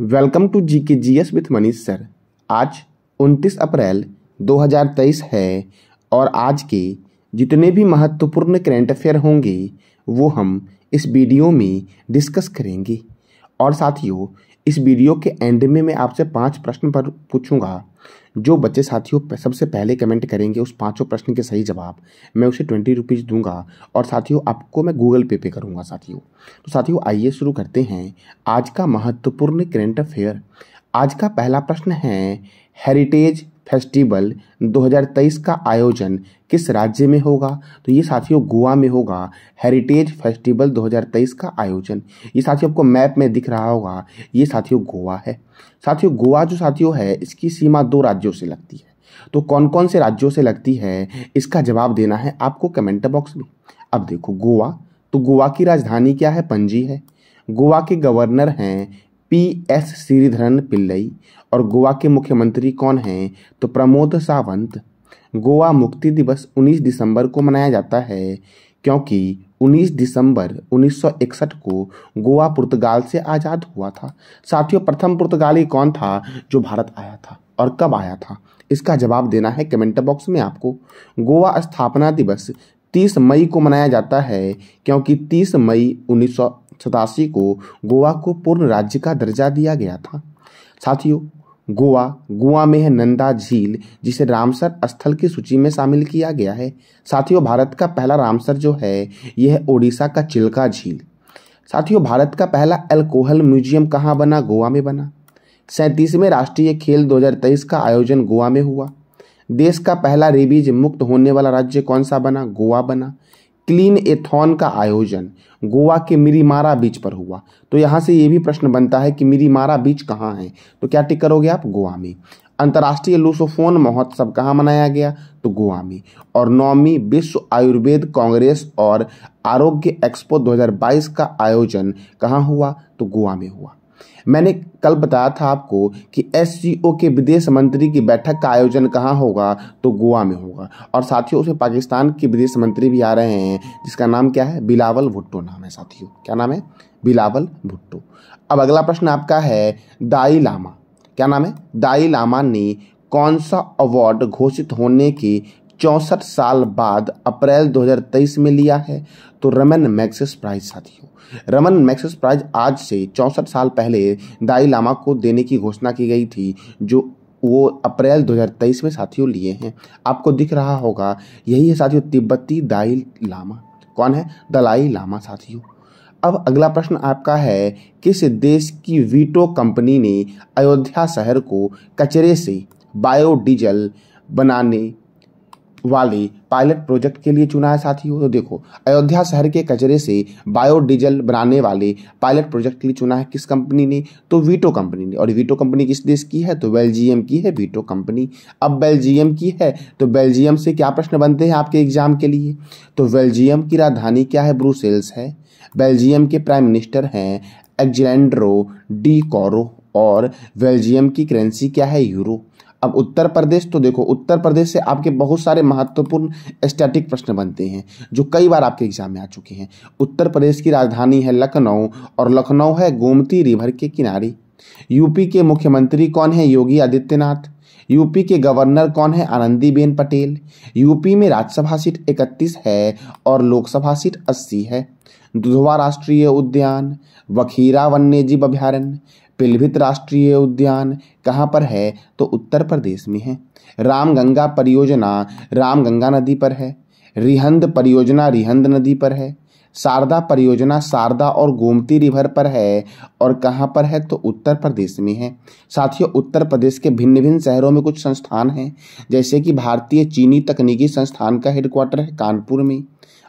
welcome to G K G S with Manish sir आज 29 अप्रैल 2023 है और आज के जितने भी महत्वपूर्ण करेंट अफेयर होंगे वो हम इस वीडियो में डिस्कस करेंगे और साथियों इस वीडियो के एंड में मैं आपसे पांच प्रश्न पर पूछूंगा जो बच्चे साथियों सबसे पहले कमेंट करेंगे उस पांचों प्रश्न के सही जवाब मैं उसे ट्वेंटी रुपीज़ दूंगा और साथियों आपको मैं गूगल पे पे करूंगा साथियों तो साथियों आइए शुरू करते हैं आज का महत्वपूर्ण करेंट अफेयर आज का पहला प्रश्न है हेरिटेज फेस्टिवल 2023 का आयोजन किस राज्य में होगा तो ये साथियों गोवा में होगा हेरिटेज फेस्टिवल 2023 का आयोजन ये साथियों आपको मैप में दिख रहा होगा ये साथियों गोवा है साथियों गोवा जो साथियों है इसकी सीमा दो राज्यों से लगती है तो कौन कौन से राज्यों से लगती है इसका जवाब देना है आपको कमेंट बॉक्स में अब देखो गोवा तो गोवा की राजधानी क्या है पंजी है गोवा के गवर्नर हैं पी एस श्रीधरन पिल्लई और गोवा के मुख्यमंत्री कौन हैं तो प्रमोद सावंत गोवा मुक्ति दिवस 19 दिसंबर को मनाया जाता है क्योंकि 19 दिसंबर 1961 को गोवा पुर्तगाल से आज़ाद हुआ था साथियों प्रथम पुर्तगाली कौन था जो भारत आया था और कब आया था इसका जवाब देना है कमेंट बॉक्स में आपको गोवा स्थापना दिवस 30 मई को मनाया जाता है क्योंकि 30 मई उन्नीस को गोवा को पूर्ण राज्य का दर्जा दिया गया था साथियों गोवा गोवा में है नंदा झील जिसे रामसर स्थल की सूची में शामिल किया गया है साथियों भारत का पहला रामसर जो है यह है ओडिशा का चिल्का झील साथियों भारत का पहला एल्कोहल म्यूजियम कहाँ बना गोवा में बना सैंतीसवें राष्ट्रीय खेल 2023 का आयोजन गोवा में हुआ देश का पहला रेबीज मुक्त होने वाला राज्य कौन सा बना गोवा बना क्लीन एथॉन का आयोजन गोवा के मिरीमारा बीच पर हुआ तो यहाँ से ये भी प्रश्न बनता है कि मिरीमारा बीच कहाँ है तो क्या टिक करोगे आप गोवा में अंतर्राष्ट्रीय लूसोफोन महोत्सव कहाँ मनाया गया तो गोवा में और नौमी विश्व आयुर्वेद कांग्रेस और आरोग्य एक्सपो 2022 का आयोजन कहाँ हुआ तो गोवा में हुआ मैंने कल बताया था आपको कि एस के विदेश मंत्री की बैठक का आयोजन कहाँ होगा तो गोवा में होगा और साथियों उसमें पाकिस्तान के विदेश मंत्री भी आ रहे हैं जिसका नाम क्या है बिलावल भुट्टो नाम है साथियों क्या नाम है बिलावल भुट्टो अब अगला प्रश्न आपका है दाई लामा क्या नाम है दाई लामा ने कौन सा अवार्ड घोषित होने की चौंसठ साल बाद अप्रैल 2023 में लिया है तो रमन मैक्सिस प्राइज साथियों रमन मैक्सिस प्राइज आज से चौंसठ साल पहले दाई लामा को देने की घोषणा की गई थी जो वो अप्रैल 2023 में साथियों लिए हैं आपको दिख रहा होगा यही है साथियों तिब्बती दाई लामा कौन है दलाई लामा साथियों अब अगला प्रश्न आपका है किस देश की वीटो कंपनी ने अयोध्या शहर को कचरे से बायोडीजल बनाने वाले पायलट प्रोजेक्ट के लिए चुना है साथियों तो देखो अयोध्या शहर के कचरे से बायोडीजल बनाने वाले पायलट प्रोजेक्ट के लिए चुना है किस कंपनी ने तो वीटो कंपनी ने और वीटो कंपनी किस देश की है तो बेल्जियम की है वीटो कंपनी अब बेल्जियम की है तो बेल्जियम से क्या प्रश्न बनते हैं आपके एग्जाम के लिए तो बेल्जियम की राजधानी क्या है ब्रूसेल्स है बेल्जियम के प्राइम मिनिस्टर हैं एग्जेंड्रो डी कॉरो और बेल्जियम की करेंसी क्या है यूरो अब उत्तर प्रदेश तो देखो उत्तर प्रदेश से आपके बहुत सारे महत्वपूर्ण स्टैटिक प्रश्न बनते हैं जो कई बार आपके एग्जाम में आ चुके हैं उत्तर प्रदेश की राजधानी है लखनऊ और लखनऊ है गोमती रिवर के किनारे यूपी के मुख्यमंत्री कौन है योगी आदित्यनाथ यूपी के गवर्नर कौन है आनंदीबेन पटेल यूपी में राज्यसभा सीट 31 है और लोकसभा सीट 80 है दुधवा राष्ट्रीय उद्यान वखीरा वन्यजीव अभ्यारण्य पिलभित राष्ट्रीय उद्यान कहाँ पर है तो उत्तर प्रदेश में है रामगंगा परियोजना रामगंगा नदी पर है रिहंद परियोजना रिहंद नदी पर है शारदा परियोजना शारदा और गोमती रिवर पर है और कहाँ पर है तो उत्तर प्रदेश में है साथियों उत्तर प्रदेश के भिन्न भिन्न शहरों में कुछ संस्थान हैं जैसे कि भारतीय चीनी तकनीकी संस्थान का हेडक्वार्टर है कानपुर में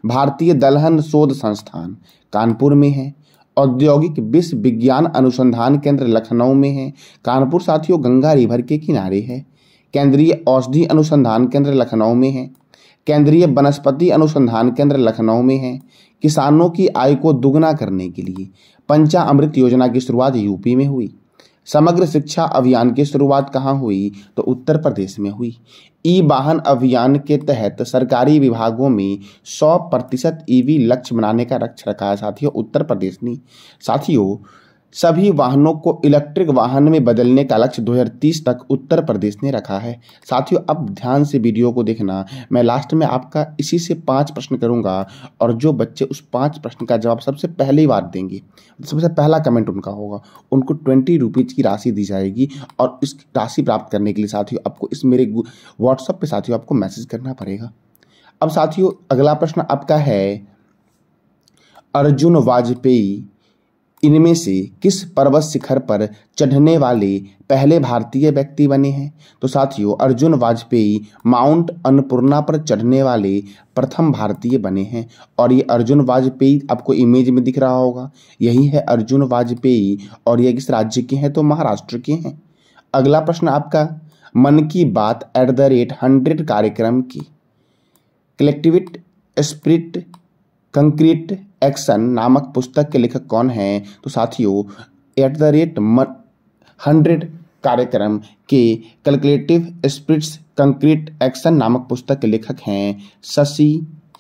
भारतीय दलहन शोध संस्थान कानपुर में है औद्योगिक विश्व विज्ञान अनुसंधान केंद्र लखनऊ में है कानपुर साथियों गंगा रिवर के किनारे है केंद्रीय औषधि अनुसंधान केंद्र लखनऊ में है केंद्रीय वनस्पति अनुसंधान केंद्र लखनऊ में है किसानों की आय को दुगना करने के लिए पंचा अमृत योजना की शुरुआत यूपी में हुई समग्र शिक्षा अभियान की शुरुआत कहाँ हुई तो उत्तर प्रदेश में हुई ई वाहन अभियान के तहत सरकारी विभागों में 100 प्रतिशत ईवी लक्ष्य बनाने का लक्ष्य रखा है साथियों उत्तर प्रदेश ने साथियों सभी वाहनों को इलेक्ट्रिक वाहन में बदलने का लक्ष्य 2030 तक उत्तर प्रदेश ने रखा है साथियों अब ध्यान से वीडियो को देखना मैं लास्ट में आपका इसी से पांच प्रश्न करूंगा और जो बच्चे उस पांच प्रश्न का जवाब सबसे पहली बार देंगे सबसे पहला कमेंट उनका होगा उनको ट्वेंटी रुपीज़ की राशि दी जाएगी और इस राशि प्राप्त करने के लिए साथियों आपको इस मेरे व्हाट्सअप पर साथियों आपको मैसेज करना पड़ेगा अब साथियों अगला प्रश्न आपका है अर्जुन वाजपेयी इनमें से किस पर्वत शिखर पर चढ़ने वाले पहले भारतीय व्यक्ति बने हैं तो साथियों अर्जुन वाजपेयी माउंट अन्नपूर्णा पर चढ़ने वाले प्रथम भारतीय बने हैं और ये अर्जुन वाजपेयी आपको इमेज में दिख रहा होगा यही है अर्जुन वाजपेयी और ये किस राज्य के हैं तो महाराष्ट्र के हैं अगला प्रश्न आपका मन की बात एट द रेट हंड्रेड कार्यक्रम की कलेक्टिविट स्प्रिट कंक्रीट एक्शन नामक पुस्तक के लेखक कौन हैं तो साथियों एट द रेट हंड्रेड कार्यक्रम के कैलकुलेटिव स्प्रिट्स कंक्रीट एक्शन नामक पुस्तक के लेखक हैं शशि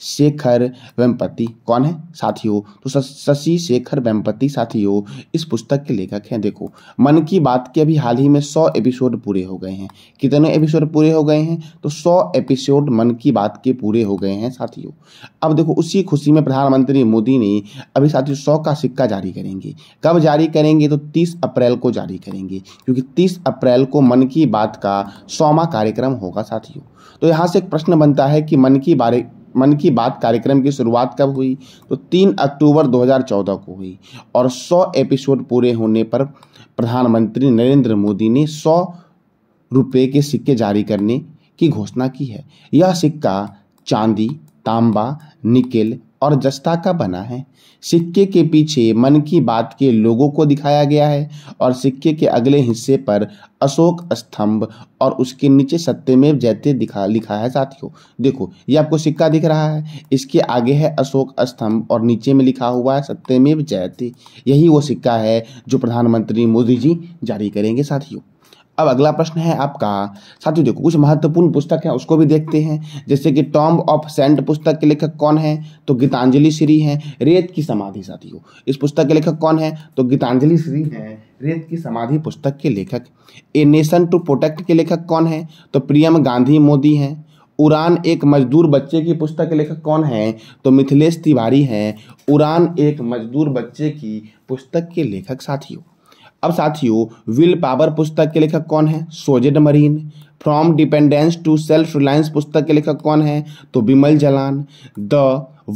शेखर वेम्पति कौन है साथियों तो शशि शेखर वेम्पति साथियों इस पुस्तक के लेखक हैं देखो मन की बात के अभी हाल ही में सौ एपिसोड पूरे हो गए हैं कितने एपिसोड पूरे हो गए हैं तो सौ एपिसोड मन की बात के पूरे हो गए हैं साथियों अब देखो उसी खुशी में प्रधानमंत्री मोदी ने अभी साथियों सौ का सिक्का जारी करेंगे कब जारी करेंगे तो तीस अप्रैल को जारी करेंगे क्योंकि तीस अप्रैल को मन की बात का सौमा कार्यक्रम होगा साथियों तो यहाँ से एक प्रश्न बनता है कि मन की बारे मन की बात कार्यक्रम की शुरुआत कब हुई तो तीन अक्टूबर 2014 को हुई और 100 एपिसोड पूरे होने पर प्रधानमंत्री नरेंद्र मोदी ने 100 रुपये के सिक्के जारी करने की घोषणा की है यह सिक्का चांदी तांबा निकेल और जस्ता का बना है सिक्के के पीछे मन की बात के लोगों को दिखाया गया है और सिक्के के अगले हिस्से पर अशोक स्तंभ और उसके नीचे सत्यमेव जयते दिखा लिखा है साथियों देखो ये आपको सिक्का दिख रहा है इसके आगे है अशोक स्तंभ और नीचे में लिखा हुआ है सत्यमेव जयते यही वो सिक्का है जो प्रधानमंत्री मोदी जी जारी करेंगे साथियों अब अगला प्रश्न है आपका साथियों देखो कुछ महत्वपूर्ण पुस्तक है उसको भी देखते हैं जैसे कि टॉम्ब ऑफ सेंट पुस्तक के लेखक कौन है तो गीतांजलि श्री हैं रेत की समाधि साथियों इस पुस्तक के लेखक कौन है तो गीतांजलि श्री हैं रेत की समाधि पुस्तक के लेखक ए नेशन टू प्रोटेक्ट के लेखक कौन है तो प्रियम गांधी मोदी हैं उड़ान एक मजदूर बच्चे की पुस्तक के लेखक कौन है तो मिथिलेश तिवारी हैं उड़ान एक मजदूर बच्चे की पुस्तक के लेखक साथियों अब साथियों विल पावर पुस्तक के लेखक कौन है सोजेड मरीन from dependence to self reliance पुस्तक के लेखक कौन है तो Bimal Jalan the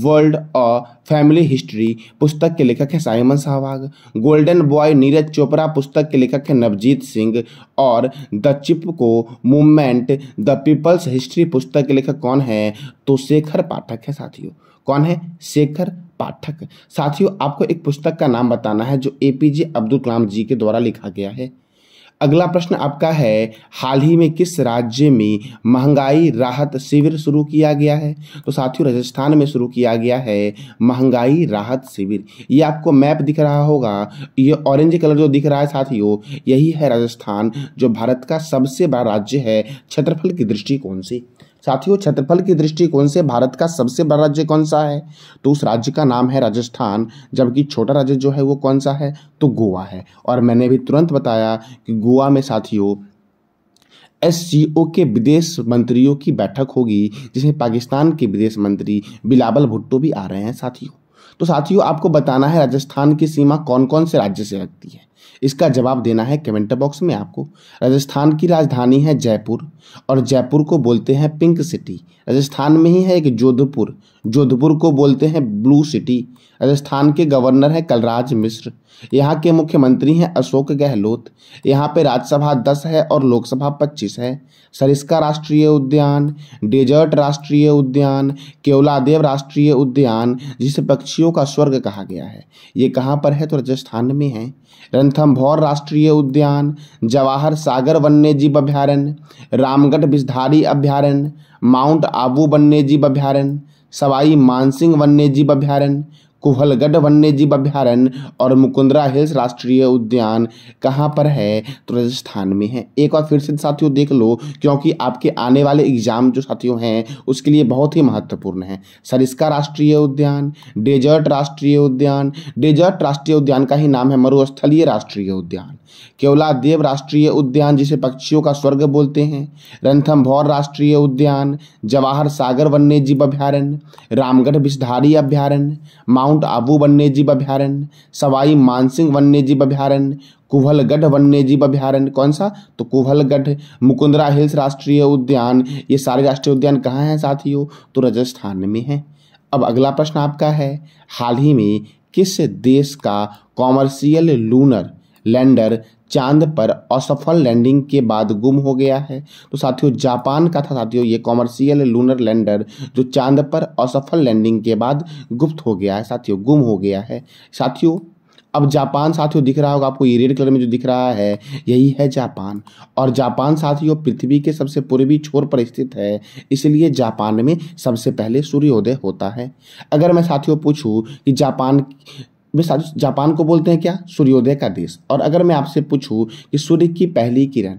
world a family history पुस्तक के लेखक है साइमन सहवाग गोल्डन बॉय नीरज चोपड़ा पुस्तक के लेखक है नवजीत सिंह और the Chipko movement the people's history पुस्तक के लेखक कौन है तो शेखर पाठक है साथियों कौन है शेखर पाठक साथियों आपको एक पुस्तक का नाम बताना है जो ए पीजे अब्दुल कलाम जी के द्वारा लिखा गया है अगला प्रश्न आपका है हाल ही में किस राज्य में महंगाई राहत शिविर शुरू किया गया है तो साथियों राजस्थान में शुरू किया गया है महंगाई राहत शिविर ये आपको मैप दिख रहा होगा ये ऑरेंज कलर जो दिख रहा है साथियों यही है राजस्थान जो भारत का सबसे बड़ा राज्य है क्षेत्रफल की दृष्टिकोण से साथियों क्षेत्रफल की दृष्टिकोण से भारत का सबसे बड़ा राज्य कौन सा है तो उस राज्य का नाम है राजस्थान जबकि छोटा राज्य जो है वो कौन सा है तो गोवा है और मैंने भी तुरंत बताया कि गोवा में साथियों एस के विदेश मंत्रियों की बैठक होगी जिसमें पाकिस्तान के विदेश मंत्री बिलावल भुट्टो भी आ रहे हैं साथियों तो साथियों आपको बताना है राजस्थान की सीमा कौन कौन से राज्य से लगती है इसका जवाब देना है कमेंट बॉक्स में आपको राजस्थान की राजधानी है जयपुर और जयपुर को बोलते हैं पिंक सिटी राजस्थान में ही है एक जोधपुर जोधपुर को बोलते हैं ब्लू सिटी राजस्थान के गवर्नर है कलराज मिश्र यहाँ के मुख्यमंत्री हैं अशोक गहलोत यहाँ पे राज्यसभा दस है और लोकसभा पच्चीस है सरिस्का राष्ट्रीय उद्यान डेजर्ट राष्ट्रीय उद्यान केवलादेव राष्ट्रीय उद्यान जिसे पक्षियों का स्वर्ग कहा गया है ये कहाँ पर है तो राजस्थान में है रणथम्भौर राष्ट्रीय उद्यान जवाहर सागर वन्यजीव अभ्यारण्य रामगढ़ बिजधारी अभ्यारण्य माउंट आबू वन्यजीव अभ्यारण्य सवाई मानसिंह वन्यजीव अभ्यारण्य कुहलगढ़ वन्य जीव अभ्यारण्य और मुकुंदरा हिल्स राष्ट्रीय उद्यान कहाँ पर है तो राजस्थान में है एक बार फिर से साथियों देख लो क्योंकि आपके आने वाले एग्जाम जो साथियों हैं उसके लिए बहुत ही महत्वपूर्ण है सरिस्का राष्ट्रीय उद्यान डेजर्ट राष्ट्रीय उद्यान डेजर्ट राष्ट्रीय उद्यान का ही नाम है मरुस्थलीय राष्ट्रीय उद्यान केवला देव राष्ट्रीय उद्यान जिसे पक्षियों का स्वर्ग बोलते हैं भौर राष्ट्रीय उद्यान जवाहर सागर वन्यजीव अभ्यारण्य रामगढ़ विषधारी अभ्यारण्य माउंट आबू वन्यजीव अभ्यारण्य सवाई मानसिंह वन्यजीव अभ्यारण्य कुभलगढ़ वन्यजीव अभ्यारण्य कौन सा तो कुभलगढ़ मुकुंदरा हिल्स राष्ट्रीय उद्यान ये सारे राष्ट्रीय उद्यान कहाँ हैं साथियों तो राजस्थान में हैं अब अगला प्रश्न आपका है हाल ही में किस देश का कॉमर्शियल लूनर लैंडर चांद पर असफल लैंडिंग के बाद गुम हो गया है तो साथियों जापान का था साथियों ये कॉमर्शियल लूनर लैंडर जो चांद पर असफल लैंडिंग के बाद गुप्त हो गया है साथियों गुम हो गया है साथियों अब जापान साथियों दिख रहा होगा आपको ये रेड कलर में जो दिख रहा है यही है जापान और जापान साथियों पृथ्वी के सबसे पूर्वी छोर पर स्थित है इसलिए जापान में सबसे पहले सूर्योदय होता है अगर मैं साथियों पूछूं कि जापान साजिश जापान को बोलते हैं क्या सूर्योदय का देश और अगर मैं आपसे पूछूं कि सूर्य की पहली किरण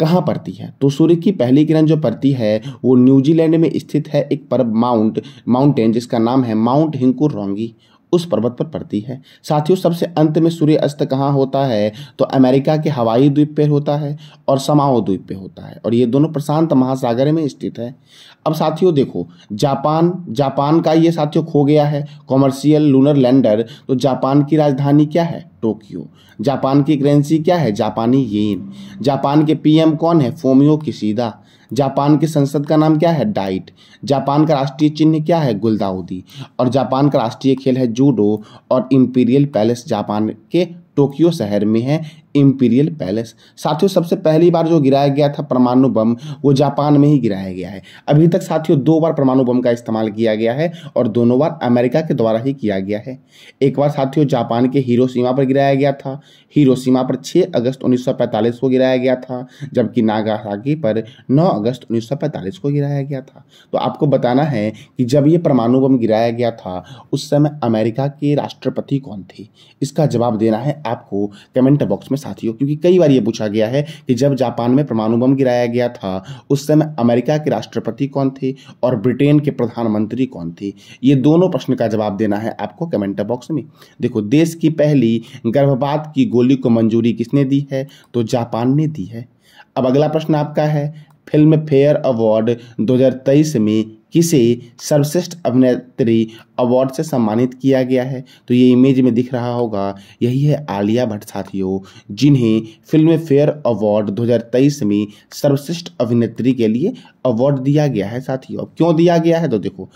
कहाँ पड़ती है तो सूर्य की पहली किरण जो पड़ती है वो न्यूजीलैंड में स्थित है एक पर्व माउंट माउंटेन जिसका नाम है माउंट हिंकुर रोंगी उस पर्वत पर पड़ती है साथियों सबसे अंत में सूर्य अस्त कहाँ होता है तो अमेरिका के हवाई द्वीप पे होता है और समाओ द्वीप पे होता है और ये दोनों प्रशांत महासागर में स्थित है अब साथियों देखो जापान जापान का ये साथियों खो गया है कॉमर्शियल लूनर लैंडर तो जापान की राजधानी क्या है टोक्यो जापान की करेंसी क्या है जापानी येन जापान के पीएम कौन है फोमियो किसीदा जापान की संसद का नाम क्या है डाइट जापान का राष्ट्रीय चिन्ह क्या है गुलदाउदी और जापान का राष्ट्रीय खेल है जूडो और इम्पीरियल पैलेस जापान के टोक्यो शहर में है इम्पीरियल पैलेस साथियों सबसे पहली बार जो गिराया गया था परमाणु बम वो जापान में ही गिराया गया है अभी तक साथियों दो बार परमाणु बम का इस्तेमाल किया गया है और दोनों बार अमेरिका के द्वारा ही किया गया है एक बार साथियों जापान के हीरो पर गिराया गया था हीरो पर छः अगस्त उन्नीस को गिराया गया था जबकि नागासाकी पर नौ अगस्त उन्नीस को गिराया गया था तो आपको बताना है कि जब ये परमाणु बम गिराया गया था उस समय अमेरिका के राष्ट्रपति कौन थे इसका जवाब देना है आपको कमेंट बॉक्स में साथियों क्योंकि कई बार ये पूछा गया है कि जब जापान में परमाणु बम गिराया गया था उस समय अमेरिका के राष्ट्रपति कौन थे और ब्रिटेन के प्रधानमंत्री कौन थे ये दोनों प्रश्न का जवाब देना है आपको कमेंट बॉक्स में देखो देश की पहली गर्भपात की गोली को मंजूरी किसने दी है तो जापान ने दी है अब अगला प्रश्न आपका है फिल्म फेयर अवार्ड 2023 में किसे सर्वश्रेष्ठ अभिनेत्री अवार्ड से सम्मानित किया गया है तो ये इमेज में दिख रहा होगा यही है आलिया भट्ट साथियों जिन्हें फिल्म फेयर अवार्ड 2023 में सर्वश्रेष्ठ अभिनेत्री के लिए अवार्ड दिया गया है साथियों अब क्यों दिया गया है तो देखो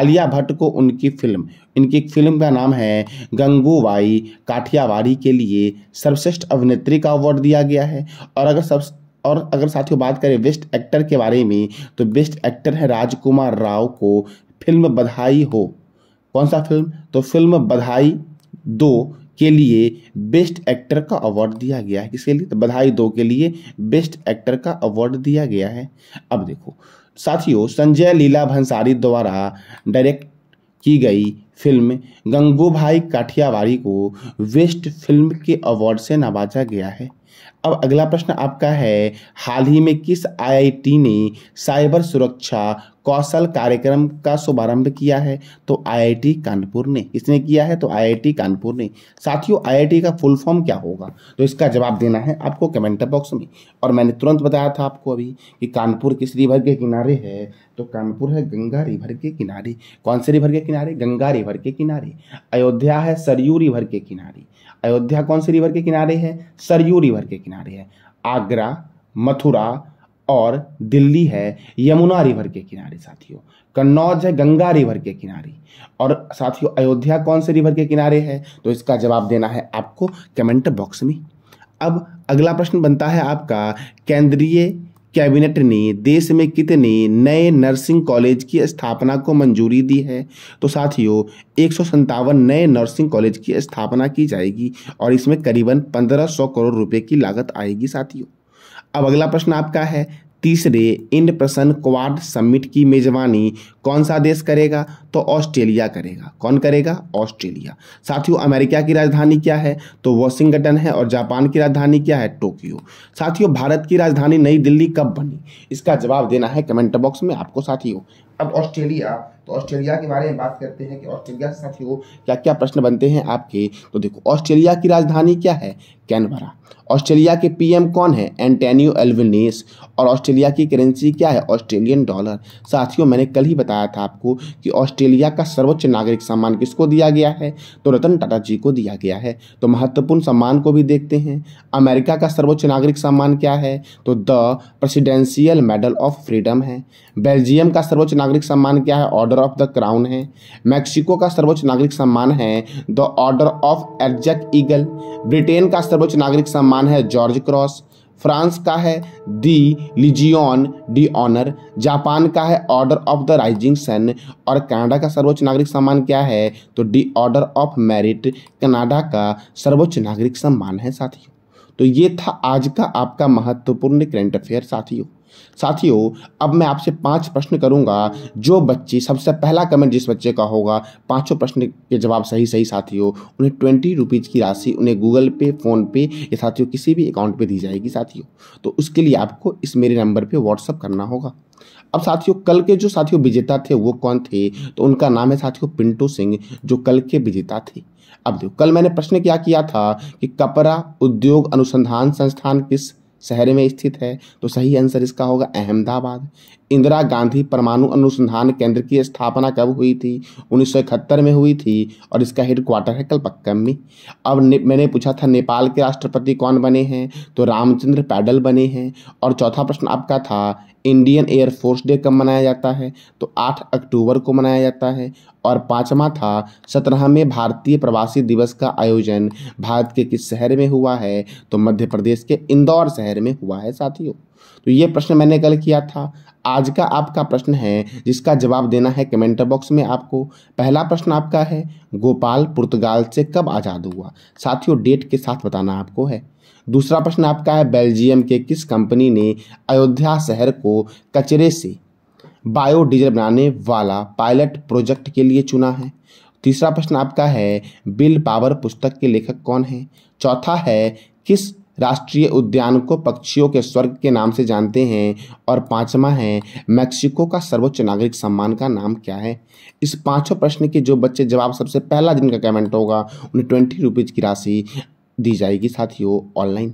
आलिया भट्ट को उनकी फिल्म इनकी फिल्म का नाम है गंगूबाई काठियावाड़ी के लिए सर्वश्रेष्ठ अभिनेत्री का अवार्ड दिया गया है और अगर सब और अगर साथियों बात करें बेस्ट एक्टर के बारे में तो बेस्ट एक्टर है राजकुमार राव को फिल्म बधाई हो कौन सा फिल्म तो फिल्म बधाई दो के लिए बेस्ट एक्टर का अवार्ड दिया गया है किसके लिए तो बधाई दो के लिए बेस्ट एक्टर का अवार्ड दिया गया है अब देखो साथियों संजय लीला भंसारी द्वारा डायरेक्ट की गई फिल्म गंगू भाई काठियावाड़ी को बेस्ट फिल्म के अवार्ड से नवाजा गया है अब अगला प्रश्न आपका है हाल ही में किस आईआईटी ने साइबर सुरक्षा कौशल कार्यक्रम का शुभारंभ किया है तो आईआईटी कानपुर ने इसने किया है तो आईआईटी कानपुर ने साथियों आईआईटी का फुल फॉर्म क्या होगा तो इसका जवाब देना है आपको कमेंट बॉक्स में और मैंने तुरंत बताया था आपको अभी कि कानपुर किस रिवर के किनारे है तो कानपुर है गंगा रिवर के किनारे कौन से रिवर के किनारे गंगा रिवर के किनारे अयोध्या है सरयू रिवर के किनारे अयोध्या कौन से रिवर के किनारे है सरयू रिवर के किनारे है आगरा मथुरा और दिल्ली है यमुना रिवर के किनारे साथियों कन्नौज है गंगा रिवर के किनारे और साथियों अयोध्या कौन से रिवर के किनारे है तो इसका जवाब देना है आपको कमेंट बॉक्स में अब अगला प्रश्न बनता है आपका केंद्रीय कैबिनेट ने देश में कितने नए नर्सिंग कॉलेज की स्थापना को मंजूरी दी है तो साथियों एक नए नर्सिंग कॉलेज की स्थापना की जाएगी और इसमें करीबन 1500 करोड़ रुपए की लागत आएगी साथियों अब अगला प्रश्न आपका है तीसरे इन प्रसन क्वाड समिट की मेजबानी कौन सा देश करेगा तो ऑस्ट्रेलिया करेगा कौन करेगा ऑस्ट्रेलिया साथियों अमेरिका की राजधानी क्या है तो वॉशिंगटन है और जापान की राजधानी क्या है टोक्यो साथियों भारत की राजधानी नई दिल्ली कब बनी इसका जवाब देना है कमेंट बॉक्स में आपको साथियों अब ऑस्ट्रेलिया तो ऑस्ट्रेलिया के बारे में बात करते हैं कि ऑस्ट्रेलिया से साथियों क्या क्या प्रश्न बनते हैं आपके तो देखो ऑस्ट्रेलिया की राजधानी क्या है कैनबरा ऑस्ट्रेलिया के पीएम कौन है एंटेनियो एल्विनेस और ऑस्ट्रेलिया की करेंसी क्या है ऑस्ट्रेलियन डॉलर साथियों मैंने कल ही बताया था आपको कि ऑस्ट्रेलिया का सर्वोच्च नागरिक सम्मान किसको दिया गया है तो रतन टाटा जी को दिया गया है तो महत्वपूर्ण सम्मान को भी देखते हैं अमेरिका का सर्वोच्च नागरिक सम्मान क्या है तो the presidential medal of freedom है बेल्जियम का सर्वोच्च नागरिक सम्मान क्या है order order of the crown है मैक्सिको का सर्वोच्च नागरिक सम्मान है द ऑर्डर ऑफ एडजक ईगल ब्रिटेन का सर्वोच्च नागरिक सम्मान है जॉर्ज क्रॉस फ्रांस का है the legion de honour Japan का है order of the rising sun और कनाडा का सर्वोच्च नागरिक सम्मान क्या है तो the order of merit Canada का सर्वोच्च नागरिक सम्मान है साथियों तो ये था आज का आपका महत्वपूर्ण करेंट अफेयर साथियों साथियों अब मैं आपसे पांच प्रश्न करूंगा जो बच्चे सबसे पहला कमेंट जिस बच्चे का होगा पांचों प्रश्न के जवाब सही सही साथियों उन्हें ट्वेंटी रुपीज़ की राशि उन्हें गूगल पे पे या साथियों किसी भी अकाउंट पे दी जाएगी साथियों तो उसके लिए आपको इस मेरे नंबर पे व्हाट्सअप करना होगा अब साथियों कल के जो साथियों विजेता थे वो कौन थे तो उनका नाम है साथियों पिंटू सिंह जो कल के विजेता थे अब देखो कल मैंने प्रश्न क्या किया था कि कपड़ा उद्योग अनुसंधान संस्थान किस शहर में स्थित है तो सही आंसर इसका होगा अहमदाबाद इंदिरा गांधी परमाणु अनुसंधान केंद्र की स्थापना कब हुई थी उन्नीस में हुई थी और इसका हेड क्वार्टर है कलपक्कम में अब मैंने पूछा था नेपाल के राष्ट्रपति कौन बने हैं तो रामचंद्र पैडल बने हैं और चौथा प्रश्न आपका था इंडियन एयरफोर्स डे कब मनाया जाता है तो 8 अक्टूबर को मनाया जाता है और पांचवा था सत्रहवें भारतीय प्रवासी दिवस का आयोजन भारत के किस शहर में हुआ है तो मध्य प्रदेश के इंदौर शहर में हुआ है साथियों तो ये प्रश्न मैंने कल किया था आज का आपका प्रश्न है जिसका जवाब देना है कमेंट बॉक्स में आपको पहला प्रश्न आपका है गोपाल पुर्तगाल से कब आज़ाद हुआ साथियों डेट के साथ बताना आपको है दूसरा प्रश्न आपका है बेल्जियम के किस कंपनी ने अयोध्या शहर को कचरे से बायोडीजल बनाने वाला पायलट प्रोजेक्ट के लिए चुना है तीसरा प्रश्न आपका है बिल पावर पुस्तक के लेखक कौन है चौथा है किस राष्ट्रीय उद्यान को पक्षियों के स्वर्ग के नाम से जानते हैं और पांचवा है मैक्सिको का सर्वोच्च नागरिक सम्मान का नाम क्या है इस पांचों प्रश्न के जो बच्चे जवाब सबसे पहला जिनका कमेंट होगा उन्हें ट्वेंटी रुपीज़ की राशि दी जाएगी साथियों ऑनलाइन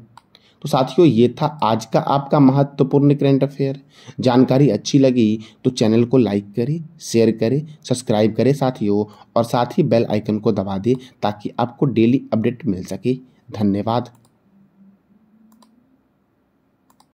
तो साथियों ये था आज का आपका महत्वपूर्ण करेंट अफेयर जानकारी अच्छी लगी तो चैनल को लाइक करें शेयर करें सब्सक्राइब करें साथियों और साथ ही बेल आइकन को दबा दें ताकि आपको डेली अपडेट मिल सके धन्यवाद